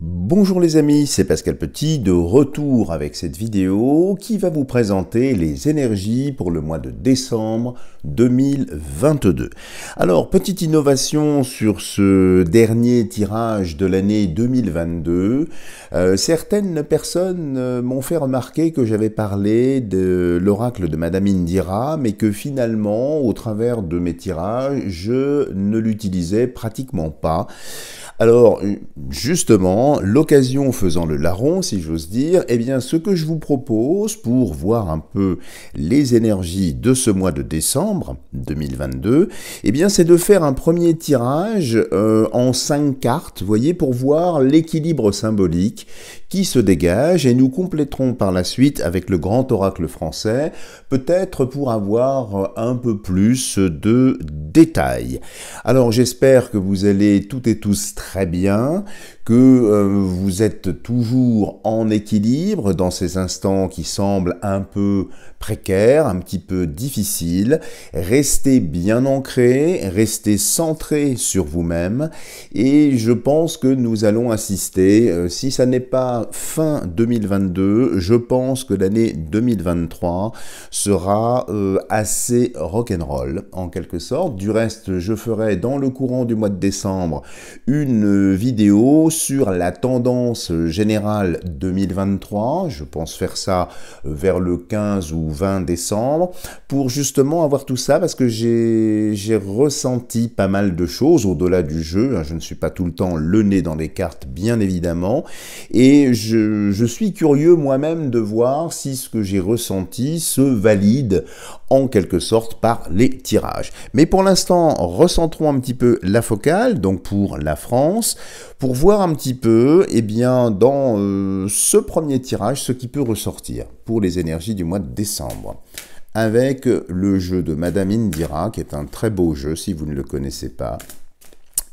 Bonjour les amis, c'est Pascal Petit de retour avec cette vidéo qui va vous présenter les énergies pour le mois de décembre 2022. Alors, petite innovation sur ce dernier tirage de l'année 2022. Euh, certaines personnes euh, m'ont fait remarquer que j'avais parlé de l'oracle de Madame Indira, mais que finalement, au travers de mes tirages, je ne l'utilisais pratiquement pas. Alors, justement, l'occasion faisant le larron, si j'ose dire, eh bien, ce que je vous propose pour voir un peu les énergies de ce mois de décembre 2022, eh bien, c'est de faire un premier tirage euh, en cinq cartes, voyez, pour voir l'équilibre symbolique qui se dégage et nous compléterons par la suite avec le grand oracle français, peut-être pour avoir un peu plus de détails. Alors, j'espère que vous allez toutes et tous très très bien, que euh, vous êtes toujours en équilibre dans ces instants qui semblent un peu précaires, un petit peu difficiles. Restez bien ancré, restez centré sur vous-même et je pense que nous allons assister, euh, si ça n'est pas fin 2022, je pense que l'année 2023 sera rock euh, assez rock'n'roll en quelque sorte. Du reste, je ferai dans le courant du mois de décembre une une vidéo sur la tendance générale 2023. Je pense faire ça euh, vers le 15 ou 20 décembre pour justement avoir tout ça parce que j'ai ressenti pas mal de choses au-delà du jeu. Hein. Je ne suis pas tout le temps le nez dans les cartes, bien évidemment. Et je, je suis curieux moi-même de voir si ce que j'ai ressenti se valide en quelque sorte par les tirages. Mais pour l'instant, recentrons un petit peu la focale, donc pour la France pour voir un petit peu, et eh bien, dans euh, ce premier tirage, ce qui peut ressortir pour les énergies du mois de décembre. Avec le jeu de Madame Indira, qui est un très beau jeu si vous ne le connaissez pas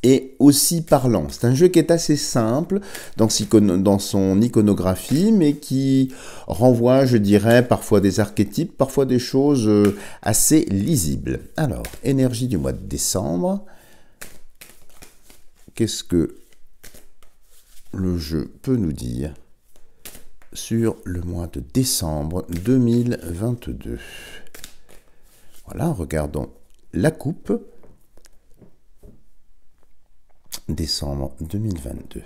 et aussi parlant. C'est un jeu qui est assez simple dans, son iconographie, mais qui renvoie, je dirais, parfois des archétypes, parfois des choses euh, assez lisibles. Alors, énergie du mois de décembre, qu'est-ce que le jeu peut nous dire sur le mois de décembre 2022. Voilà, regardons la coupe décembre 2022.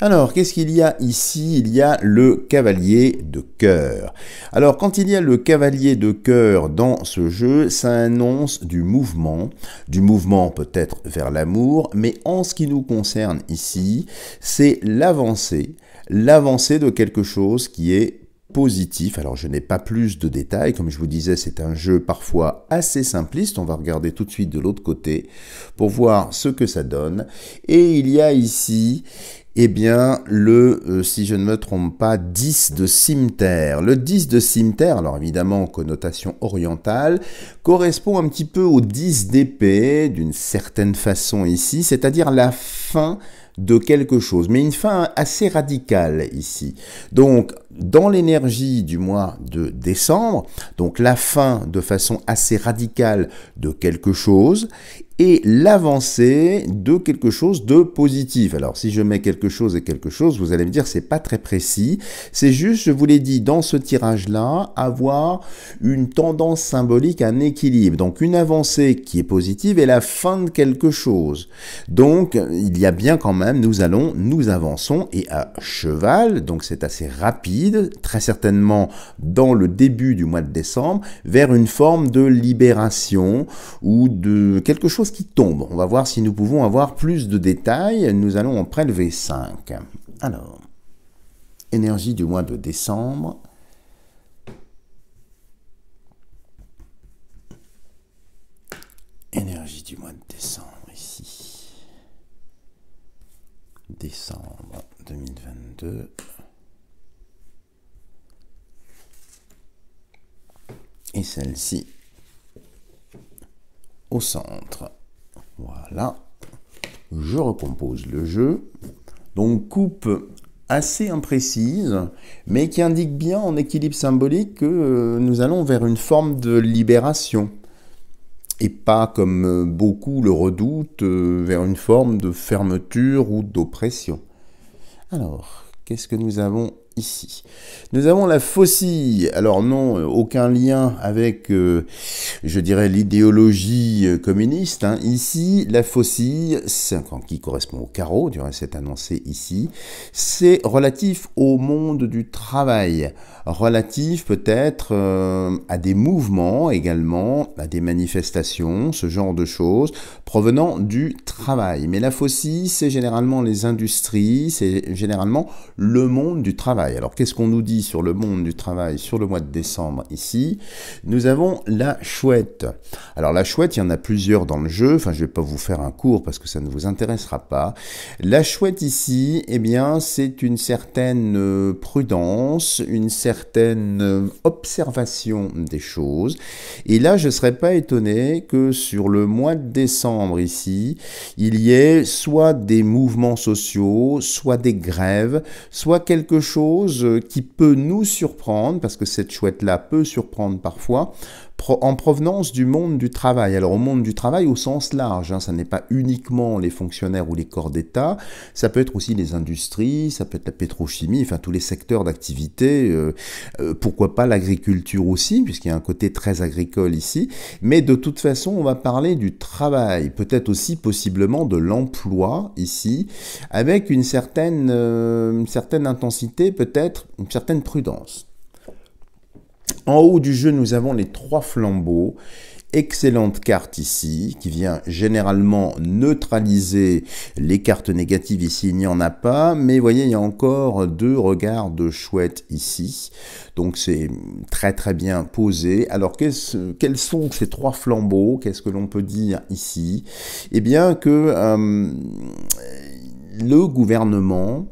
Alors, qu'est-ce qu'il y a ici Il y a le cavalier de cœur. Alors, quand il y a le cavalier de cœur dans ce jeu, ça annonce du mouvement, du mouvement peut-être vers l'amour, mais en ce qui nous concerne ici, c'est l'avancée, l'avancée de quelque chose qui est positif. Alors je n'ai pas plus de détails, comme je vous disais, c'est un jeu parfois assez simpliste. On va regarder tout de suite de l'autre côté pour voir ce que ça donne. Et il y a ici eh bien le, euh, si je ne me trompe pas, 10 de cimetière. Le 10 de cimetière, alors évidemment connotation orientale, correspond un petit peu au 10 d'épée, d'une certaine façon ici, c'est-à-dire la fin de quelque chose, mais une fin assez radicale ici. Donc dans l'énergie du mois de décembre, donc la fin de façon assez radicale de quelque chose et l'avancée de quelque chose de positif. Alors si je mets quelque chose et quelque chose, vous allez me dire c'est pas très précis, c'est juste je vous l'ai dit dans ce tirage là avoir une tendance symbolique, un équilibre. Donc une avancée qui est positive et la fin de quelque chose. Donc il y a bien quand même nous allons nous avançons et à cheval, donc c'est assez rapide très certainement dans le début du mois de décembre, vers une forme de libération ou de quelque chose qui tombe. On va voir si nous pouvons avoir plus de détails. Nous allons en prélever 5. Alors, énergie du mois de décembre. Énergie du mois de décembre ici. Décembre 2022. et celle-ci au centre. Voilà. Je recompose le jeu. Donc coupe assez imprécise, mais qui indique bien en équilibre symbolique que euh, nous allons vers une forme de libération. Et pas, comme euh, beaucoup le redoutent, euh, vers une forme de fermeture ou d'oppression. Alors, qu'est-ce que nous avons ici. Nous avons la faucille. Alors non, euh, aucun lien avec, euh, je dirais, l'idéologie euh, communiste. Hein. Ici, la faucille, qui correspond au carreau, du reste c'est annoncé ici, c'est relatif au monde du travail, relatif peut-être à des mouvements également, à des manifestations, ce genre de choses, provenant du travail. Mais la faucille, c'est généralement les industries, c'est généralement le monde du travail. Alors qu'est-ce qu'on nous dit sur le monde du travail sur le mois de décembre ici Nous avons la chouette. Alors la chouette, il y en a plusieurs dans le jeu, enfin je ne vais pas vous faire un cours parce que ça ne vous intéressera pas. La chouette ici, eh bien c'est une certaine euh, prudence, une certaine euh, observation des choses. Et là, je ne serais pas étonné que sur le mois de décembre ici, il y ait soit des mouvements sociaux, soit des grèves, soit quelque chose qui peut nous surprendre, parce que cette chouette-là peut surprendre parfois, en provenance du monde du travail. Alors au monde du travail au sens large, hein, ça n'est pas uniquement les fonctionnaires ou les corps d'État, ça peut être aussi les industries, ça peut être la pétrochimie, enfin tous les secteurs d'activité, euh, euh, pourquoi pas l'agriculture aussi, puisqu'il y a un côté très agricole ici, mais de toute façon on va parler du travail, peut-être aussi possiblement de l'emploi ici, avec une certaine euh, intensité, peut-être une certaine prudence. En haut du jeu, nous avons les trois flambeaux. Excellente carte ici, qui vient généralement neutraliser les cartes négatives. Ici, il n'y en a pas, mais voyez, il y a encore deux regards de chouette ici. Donc, c'est très très bien posé. Alors, quels sont ces trois flambeaux Qu'est-ce que l'on peut dire ici Eh bien, que euh, le gouvernement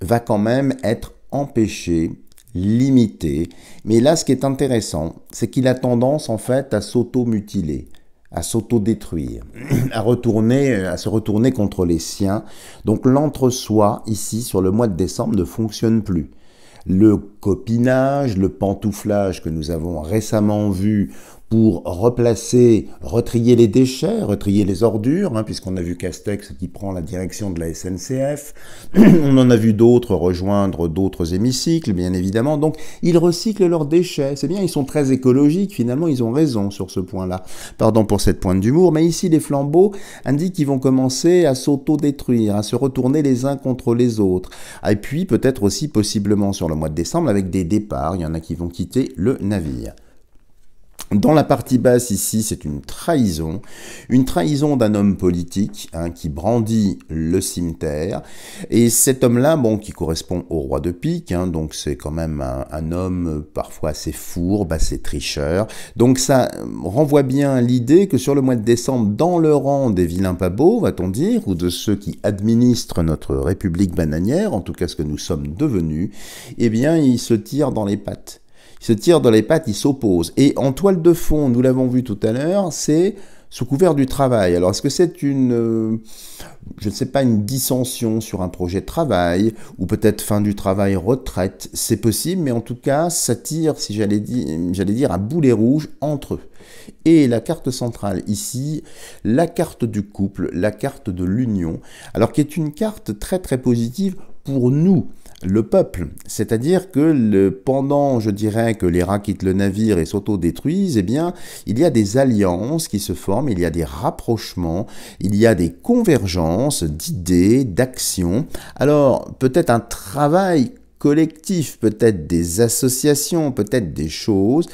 va quand même être empêché limité. Mais là, ce qui est intéressant, c'est qu'il a tendance en fait à s'auto-mutiler à s'auto-détruire, à retourner, euh, à se retourner contre les siens. Donc l'entre-soi ici sur le mois de décembre ne fonctionne plus. Le copinage, le pantouflage que nous avons récemment vu pour replacer, retrier les déchets, retrier les ordures, hein, puisqu'on a vu Castex qui prend la direction de la SNCF, on en a vu d'autres rejoindre d'autres hémicycles, bien évidemment, donc ils recyclent leurs déchets, c'est bien, ils sont très écologiques, finalement ils ont raison sur ce point-là. Pardon pour cette pointe d'humour, mais ici les flambeaux indiquent qu'ils vont commencer à s'auto-détruire, à se retourner les uns contre les autres, et puis peut-être aussi possiblement sur le mois de décembre avec des départs, il y en a qui vont quitter le navire. Dans la partie basse ici, c'est une trahison, une trahison d'un homme politique hein, qui brandit le cimetière. Et cet homme-là, bon, qui correspond au roi de pique, hein, donc c'est quand même un, homme euh, parfois assez fourbe, assez tricheur. Donc ça euh, renvoie bien l'idée que sur le mois de décembre, dans le rang des vilains pas va-t-on dire, ou de ceux qui administrent notre République bananière, en tout cas ce que nous sommes devenus, eh bien, ils se tirent dans les pattes se tirent dans les pattes, ils s'opposent. Et en toile de fond, nous l'avons vu tout à l'heure, c'est sous couvert du travail. Alors est-ce que c'est une, euh, je ne sais pas, une dissension sur un projet de travail, ou peut-être fin du travail, retraite C'est possible, mais en tout cas, ça tire, si j'allais dire, j'allais dire, à boulet rouge entre eux. Et la carte centrale ici, la carte du couple, la carte de l'union, alors qui est une carte très très positive pour nous le peuple. C'est-à-dire que le, pendant, je dirais, que les rats quittent le navire et s'autodétruisent, eh bien, il y a des alliances qui se forment, il y a des rapprochements, il y a des convergences d'idées, d'actions. Alors, peut-être un travail collectif, peut-être des associations, peut-être des choses,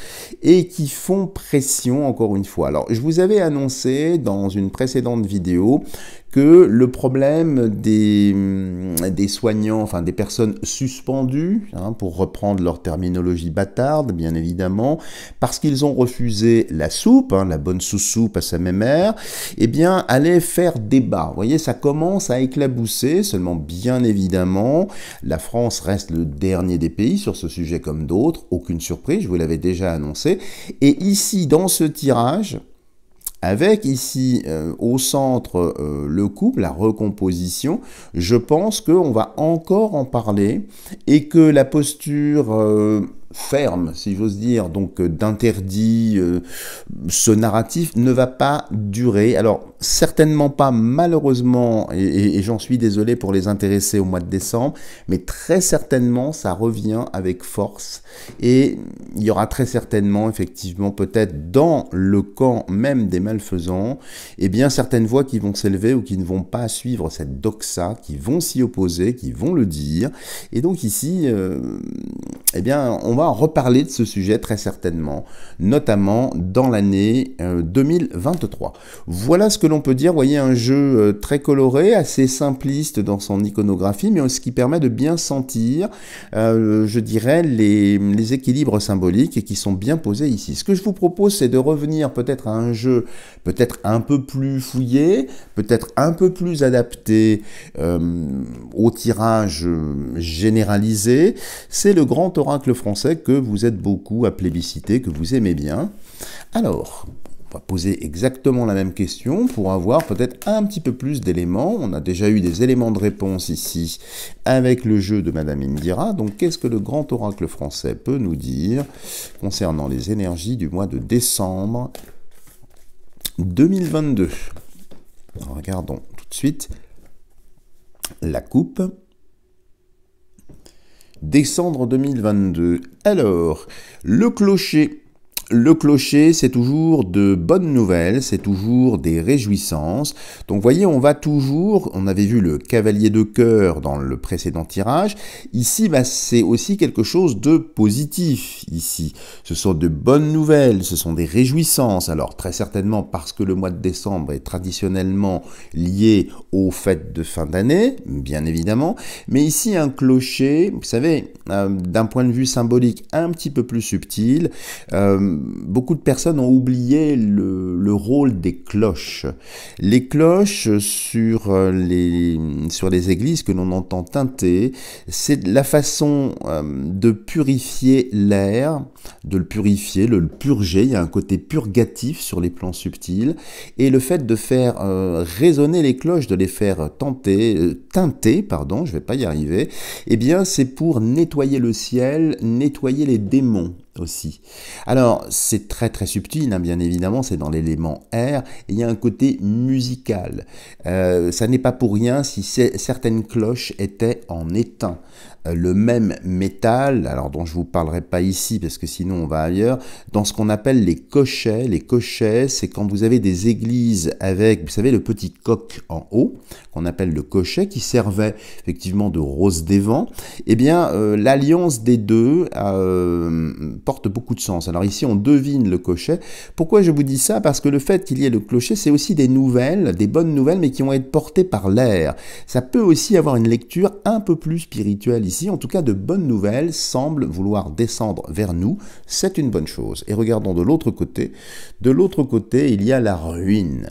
et qui font pression encore une fois. Alors, je vous avais annoncé dans une précédente vidéo que le problème des, hum, des soignants, enfin des personnes suspendues, hein, pour reprendre leur terminologie bâtarde, bien évidemment, parce qu'ils ont refusé la soupe, hein, la bonne sous-soupe à sa mère, eh bien, allait faire débat. Vous voyez, ça commence à éclabousser, seulement bien évidemment, la France reste le dernier des pays sur ce sujet comme d'autres, aucune surprise, je vous l'avais déjà annoncé. Et ici, dans ce tirage, avec ici euh, au centre euh, le couple, la recomposition, je pense qu'on va encore en parler et que la posture... Euh, ferme, si j'ose dire, donc euh, d'interdit, euh, ce narratif ne va pas durer. Alors certainement pas malheureusement, et, j'en suis désolé pour les intéressés au mois de décembre, mais très certainement ça revient avec force et il y aura très certainement effectivement peut-être dans le camp même des malfaisants, et eh bien certaines voix qui vont s'élever ou qui ne vont pas suivre cette doxa, qui vont s'y opposer, qui vont le dire, et donc ici, euh, eh bien on va reparler de ce sujet très certainement, notamment dans l'année 2023. Euh, voilà ce que l'on peut dire. voyez un jeu euh, très coloré, assez simpliste dans son iconographie, mais ce qui permet de bien sentir, euh, je dirais, les, équilibres symboliques et qui sont bien posés ici. Ce que je vous propose, c'est de revenir peut-être à un jeu peut-être un peu plus fouillé, peut-être un peu plus adapté au tirage généralisé. C'est le grand oracle français que vous êtes beaucoup à plébisciter, que vous aimez bien. Alors, on va poser exactement la même question pour avoir peut-être un petit peu plus d'éléments. On a déjà eu des éléments de réponse ici avec le jeu de Madame Indira. Donc qu'est-ce que le grand oracle français peut nous dire concernant les énergies du mois de décembre 2022 Regardons tout de suite la coupe décembre 2022. Alors, le clocher le clocher, c'est toujours de bonnes nouvelles, c'est toujours des réjouissances. Donc voyez, on va toujours, on avait vu le cavalier de cœur dans le précédent tirage, ici bah, c'est aussi quelque chose de positif ici. Ce sont de bonnes nouvelles, ce sont des réjouissances. Alors très certainement parce que le mois de décembre est traditionnellement lié aux fêtes de fin d'année, bien évidemment, mais ici un clocher, vous savez, euh, d'un point de vue symbolique un petit peu plus subtil, euh, beaucoup de personnes ont oublié le, rôle des cloches. Les cloches sur euh, les, sur les églises que l'on entend teinter, c'est la façon euh, de purifier l'air, de le purifier, de le purger. Il y a un côté purgatif sur les plans subtils. Et le fait de faire euh, résonner les cloches, de les faire tenter, teinter, pardon, je ne vais pas y arriver, eh bien c'est pour nettoyer le ciel, nettoyer les démons aussi. Alors, c'est très très subtil, hein, bien évidemment, c'est dans l'élément R, et il y a un côté musical. Euh, ça n'est pas pour rien si certaines cloches étaient en étain. Euh, le même métal, alors dont je vous parlerai pas ici parce que sinon on va ailleurs, dans ce qu'on appelle les cochets. Les cochets, c'est quand vous avez des églises avec, vous savez, le petit coq en haut, qu'on appelle le cochet, qui servait effectivement de rose des vents. Eh bien, euh, l'alliance des deux euh, porte beaucoup de sens. Alors ici, on devine le cochet. Pourquoi je vous dis ça Parce que le fait qu'il y ait le clocher, c'est aussi des nouvelles, des bonnes nouvelles, mais qui vont être portées par l'air. Ça peut aussi avoir une lecture un peu plus spirituelle ici, en tout cas de bonnes nouvelles, semblent vouloir descendre vers nous. C'est une bonne chose. Et regardons de l'autre côté. De l'autre côté, il y a la ruine.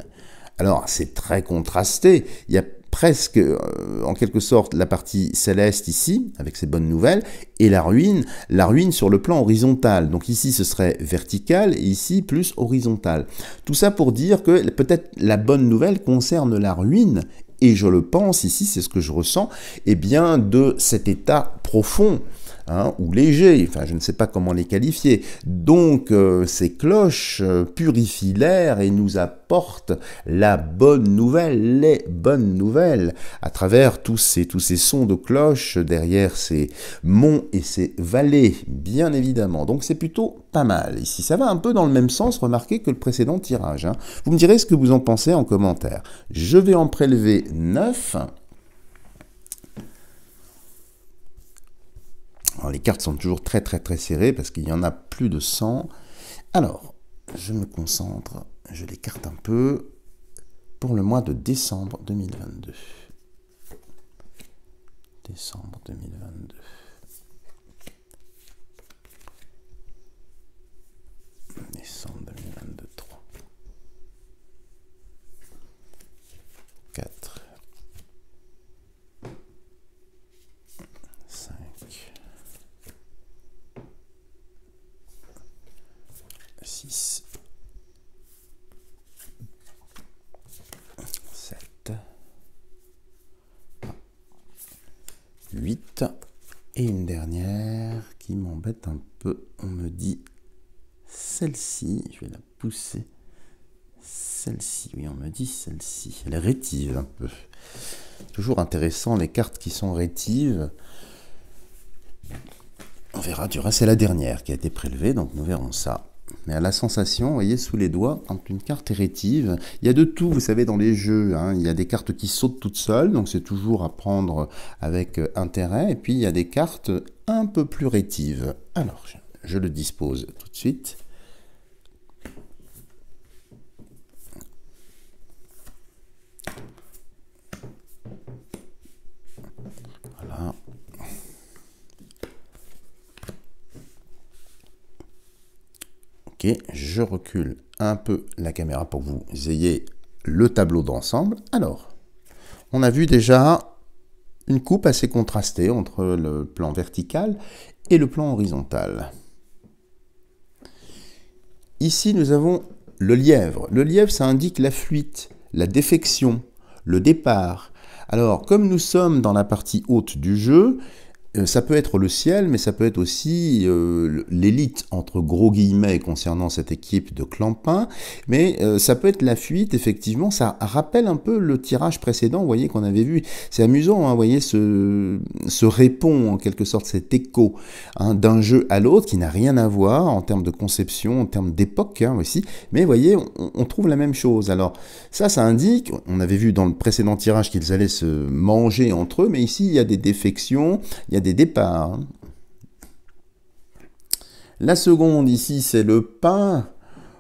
Alors, c'est très contrasté. Il y a presque, euh, en quelque sorte, la partie céleste ici, avec ces bonnes nouvelles, et la ruine, la ruine sur le plan horizontal. Donc ici, ce serait vertical, et ici, plus horizontal. Tout ça pour dire que peut-être la bonne nouvelle concerne la ruine, et je le pense ici, c'est ce que je ressens, et eh bien de cet état profond Hein, ou léger, enfin je ne sais pas comment les qualifier. Donc euh, ces cloches euh, purifient l'air et nous apportent la bonne nouvelle, les bonnes nouvelles, à travers tous ces, tous ces sons de cloches derrière ces monts et ces vallées, bien évidemment. Donc c'est plutôt pas mal. Ici, ça va un peu dans le même sens, remarquez, que le précédent tirage. Hein. Vous me direz ce que vous en pensez en commentaire. Je vais en prélever 9. les cartes sont toujours très très très serrées parce qu'il y en a plus de 100. Alors, je me concentre, je l'écarte un peu pour le mois de décembre 2022. Décembre 2022. Décembre 2022. celle-ci. Je vais la pousser. Celle-ci, oui, on me dit celle-ci. Elle est rétive un peu. Toujours intéressant les cartes qui sont rétives. On verra, du reste, c'est la dernière qui a été prélevée, donc nous verrons ça. Mais à la sensation, vous voyez, sous les doigts, quand une carte est rétive, il y a de tout, vous savez, dans les jeux. Hein. Il y a des cartes qui sautent toutes seules, donc c'est toujours à prendre avec euh, intérêt. Et puis, il y a des cartes un peu plus rétives. Alors, je le dispose tout de suite. je recule un peu la caméra pour que vous ayez le tableau d'ensemble. Alors, on a vu déjà une coupe assez contrastée entre le plan vertical et le plan horizontal. Ici, nous avons le lièvre. Le lièvre, ça indique la fuite, la défection, le départ. Alors, comme nous sommes dans la partie haute du jeu, euh, ça peut être le ciel, mais ça peut être aussi euh, l'élite, entre gros guillemets, concernant cette équipe de Clampin, mais euh, ça peut être la fuite, effectivement, ça rappelle un peu le tirage précédent, vous voyez, qu'on avait vu. C'est amusant, hein, vous voyez, ce, ce répond, en quelque sorte, cet écho hein, d'un jeu à l'autre, qui n'a rien à voir en termes de conception, en termes d'époque, hein, aussi, mais vous voyez, on, on, trouve la même chose. Alors, ça, ça indique, on avait vu dans le précédent tirage qu'ils allaient se manger entre eux, mais ici, il y a des défections, il y a des départs. Hein. La seconde ici, c'est le pain.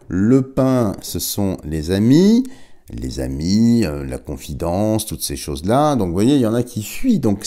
Le pain, ce sont les amis les amis, euh, la confidence, toutes ces choses-là. Donc vous voyez, il y en a qui fuient. Donc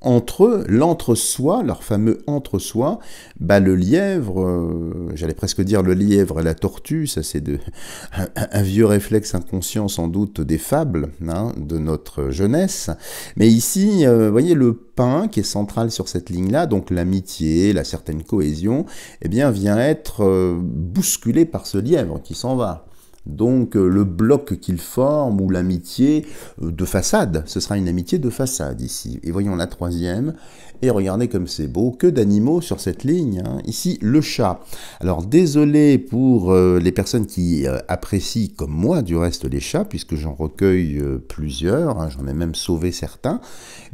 entre eux, l'entre-soi, leur fameux entre-soi, bah, le lièvre, euh, j'allais presque dire le lièvre et la tortue, ça c'est de, un, vieux réflexe inconscient sans doute des fables hein, de notre jeunesse. Mais ici, euh, vous voyez, le pain qui est central sur cette ligne-là, donc l'amitié, la certaine cohésion, eh bien vient être bousculé par ce lièvre qui s'en va. Donc euh, le bloc qu'il forme ou l'amitié euh, de façade, ce sera une amitié de façade ici. Et voyons la troisième. Et regardez comme c'est beau, que d'animaux sur cette ligne. Hein. Ici le chat. Alors désolé pour euh, les personnes qui apprécient comme moi du reste les chats, puisque j'en recueille plusieurs, hein. j'en ai même sauvé certains.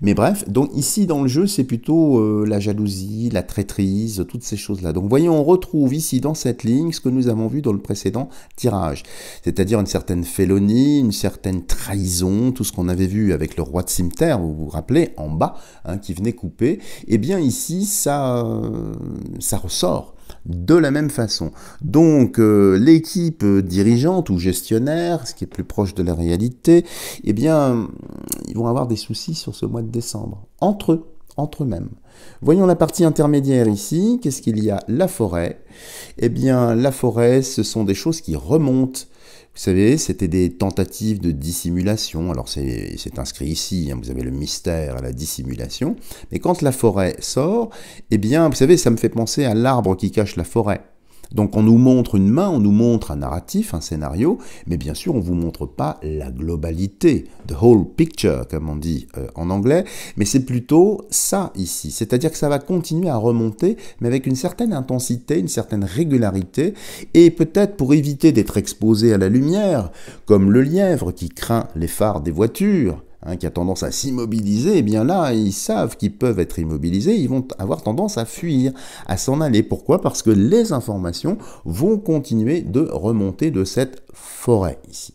Mais bref, donc ici dans le jeu c'est plutôt la jalousie, la traîtrise, toutes ces choses-là. Donc voyons, on retrouve ici dans cette ligne ce que nous avons vu dans le précédent tirage c'est-à-dire une certaine félonie, une certaine trahison, tout ce qu'on avait vu avec le roi de cimetière, vous vous rappelez, en bas, hein, qui venait couper, eh bien ici, ça, euh, ça ressort de la même façon. Donc euh, l'équipe dirigeante ou gestionnaire, ce qui est plus proche de la réalité, eh bien, ils vont avoir des soucis sur ce mois de décembre, entre eux, entre eux-mêmes. Voyons la partie intermédiaire ici. Qu'est-ce qu'il y a La forêt. Eh bien, la forêt, ce sont des choses qui remontent vous savez, c'était des tentatives de dissimulation. Alors c'est inscrit ici, hein, vous avez le mystère à la dissimulation. Mais quand la forêt sort, eh bien, vous savez, ça me fait penser à l'arbre qui cache la forêt. Donc on nous montre une main, on nous montre un narratif, un scénario, mais bien sûr on ne vous montre pas la globalité, the whole picture comme on dit euh, en anglais, mais c'est plutôt ça ici, c'est-à-dire que ça va continuer à remonter, mais avec une certaine intensité, une certaine régularité, et peut-être pour éviter d'être exposé à la lumière, comme le lièvre qui craint les phares des voitures, Hein, qui a tendance à s'immobiliser, et eh bien là, ils savent qu'ils peuvent être immobilisés, ils vont avoir tendance à fuir, à s'en aller. Pourquoi Parce que les informations vont continuer de remonter de cette forêt ici.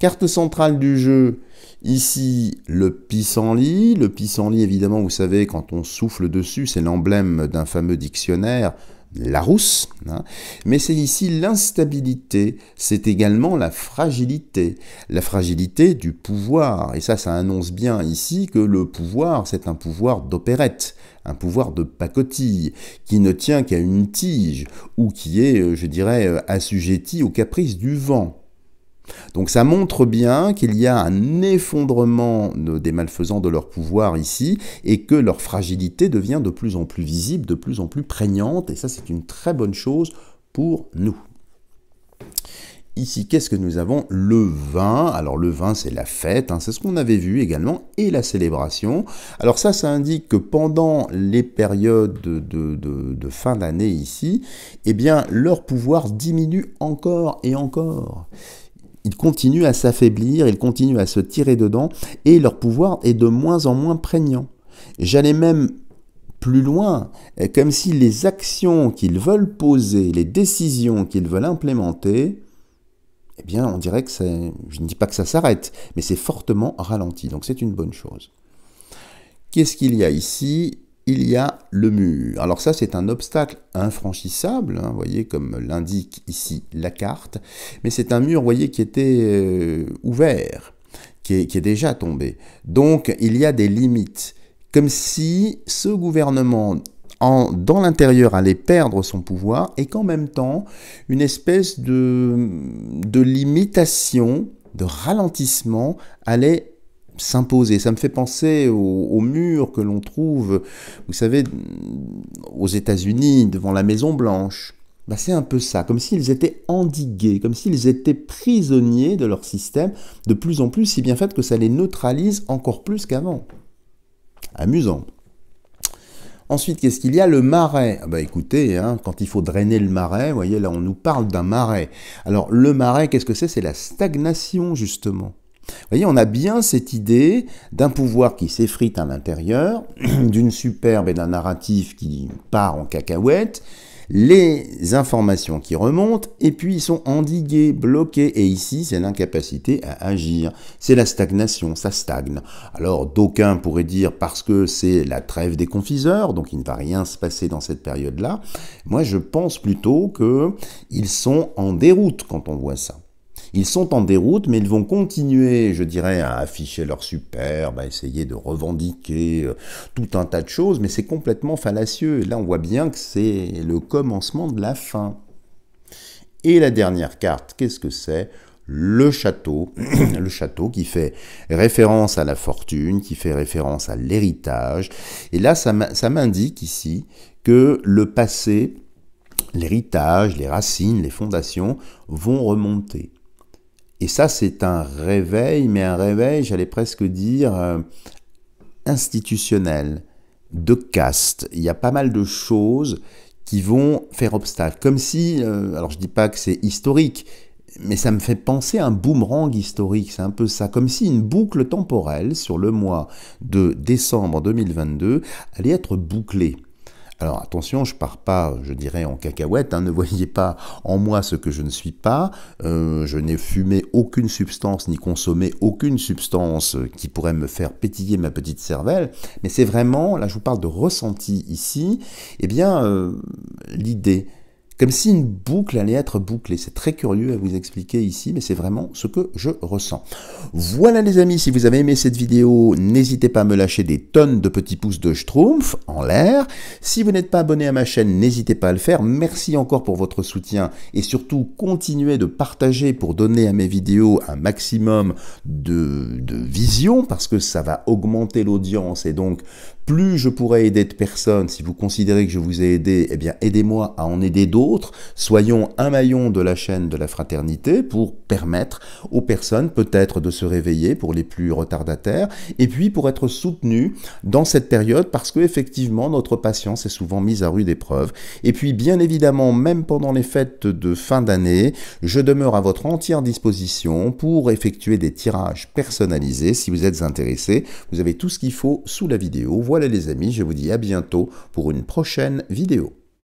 Carte centrale du jeu, Ici, le pissenlit. Le pissenlit, évidemment, vous savez, quand on souffle dessus, c'est l'emblème d'un fameux dictionnaire la Rousse hein. mais c'est ici l'instabilité, c'est également la fragilité, la fragilité du pouvoir, et ça ça annonce bien ici que le pouvoir c'est un pouvoir d'opérette, un pouvoir de pacotille, qui ne tient qu'à une tige, ou qui est, euh, je dirais, euh, assujetti aux caprices du vent. Donc ça montre bien qu'il y a un effondrement euh, des malfaisants de leur pouvoir ici et que leur fragilité devient de plus en plus visible, de plus en plus prégnante. Et ça, c'est une très bonne chose pour nous. Ici, qu'est-ce que nous avons Le vin. Alors le vin, c'est la fête, hein. c'est ce qu'on avait vu également, et la célébration. Alors ça, ça indique que pendant les périodes de fin d'année ici, eh bien, leur pouvoir diminue encore et encore ils continuent à s'affaiblir, ils continuent à se tirer dedans, et leur pouvoir est de moins en moins prégnant. J'allais même plus loin, euh, comme si les actions qu'ils veulent poser, les décisions qu'ils veulent implémenter, eh bien, on dirait que c'est... je ne dis pas que ça s'arrête, mais c'est fortement ralenti. Donc, c'est une bonne chose. Qu'est-ce qu'il y a ici il y a le mur. Alors ça, c'est un obstacle infranchissable, vous hein, voyez, comme l'indique ici la carte, mais c'est un mur, vous voyez, qui était euh, ouvert, qui est, déjà tombé. Donc, il y a des limites, comme si ce gouvernement en, dans l'intérieur allait perdre son pouvoir et qu'en même temps, une espèce de, de limitation, de ralentissement allait s'imposer. Ça me fait penser aux, murs que l'on trouve, vous savez, aux États-Unis, devant la Maison Blanche. Bah, c'est un peu ça, comme s'ils étaient endigués, comme s'ils étaient prisonniers de leur système, de plus en plus, si bien fait que ça les neutralise encore plus qu'avant. Amusant. Ensuite, qu'est-ce qu'il y a Le marais. Ah bah écoutez, hein, quand il faut drainer le marais, vous voyez là, on nous parle d'un marais. Alors le marais, qu'est-ce que c'est C'est la stagnation justement voyez, on a bien cette idée d'un pouvoir qui s'effrite à l'intérieur, d'une superbe et d'un narratif qui part en cacahuète, les informations qui remontent, et puis ils sont endigués, bloqués, et ici c'est l'incapacité à agir, c'est la stagnation, ça stagne. Alors d'aucuns pourraient dire parce que c'est la trêve des confiseurs, donc il ne va rien se passer dans cette période-là, moi je pense plutôt qu'ils sont en déroute quand on voit ça. Ils sont en déroute, mais ils vont continuer, je dirais, à afficher leur superbe, à essayer de revendiquer euh, tout un tas de choses, mais c'est complètement fallacieux. Et là, on voit bien que c'est le commencement de la fin. Et la dernière carte, qu'est-ce que c'est le château, le château qui fait référence à la fortune, qui fait référence à l'héritage. Et là, ça m'indique ici que le passé, l'héritage, les racines, les fondations vont remonter. Et ça, c'est un réveil, mais un réveil, j'allais presque dire, euh, institutionnel, de caste. Il y a pas mal de choses qui vont faire obstacle. Comme si, euh, alors je dis pas que c'est historique, mais ça me fait penser à un boomerang historique, c'est un peu ça, comme si une boucle temporelle sur le mois de décembre 2022 allait être bouclée. Alors attention, je pars pas, je dirais, en cacahuète, hein, ne voyez pas en moi ce que je ne suis pas, euh, je n'ai fumé aucune substance ni consommé aucune substance euh, qui pourrait me faire pétiller ma petite cervelle, mais c'est vraiment, là je vous parle de ressenti ici, eh bien euh, l'idée comme si une boucle allait être bouclée. C'est très curieux à vous expliquer ici, mais c'est vraiment ce que je ressens. Voilà les amis, si vous avez aimé cette vidéo, n'hésitez pas à me lâcher des tonnes de petits pouces de schtroumpf en l'air. Si vous n'êtes pas abonné à ma chaîne, n'hésitez pas à le faire. Merci encore pour votre soutien et surtout continuez de partager pour donner à mes vidéos un maximum de, de vision parce que ça va augmenter l'audience et donc plus je pourrais aider de personnes, si vous considérez que je vous ai aidé, eh bien aidez-moi à en aider d'autres. Soyons un maillon de la chaîne de la fraternité pour permettre aux personnes peut-être de se réveiller pour les plus retardataires et puis pour être soutenus dans cette période parce que effectivement notre patience est souvent mise à rude épreuve. Et puis bien évidemment, même pendant les fêtes de fin d'année, je demeure à votre entière disposition pour effectuer des tirages personnalisés si vous êtes intéressé. Vous avez tout ce qu'il faut sous la vidéo. Voilà les amis, je vous dis à bientôt pour une prochaine vidéo.